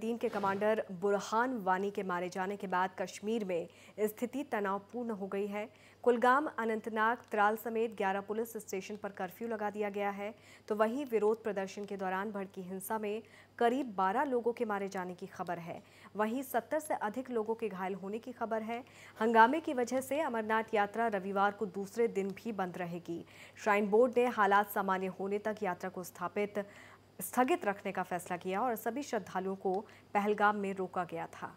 दीन के कमांडर बुरहान वानी के मारे जाने के बाद कश्मीर में स्थिति तनावपूर्ण हो गई है कुलगाम अनंतनाग त्राल समेत 11 पुलिस स्टेशन पर कर्फ्यू लगा दिया गया है तो वहीं विरोध प्रदर्शन के दौरान भड़की हिंसा में करीब 12 लोगों के मारे जाने की खबर है वहीं 70 से अधिक लोगों के घायल होने की खबर है हंगामे की वजह से अमरनाथ यात्रा रविवार को दूसरे दिन भी बंद रहेगी श्राइन बोर्ड ने हालात सामान्य होने तक यात्रा को स्थापित स्थगित रखने का फैसला किया और सभी श्रद्धालुओं को पहलगाम में रोका गया था